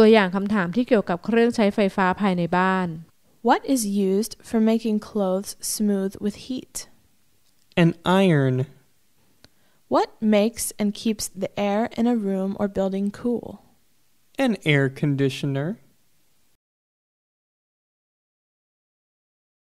ตัวอย่างคำถามที่เกี่ยวกับเครื่องใช้ไฟฟ้าภายในบ้าน What is used for making clothes smooth with heat? An iron. What makes and keeps the air in a room or building cool? An air conditioner.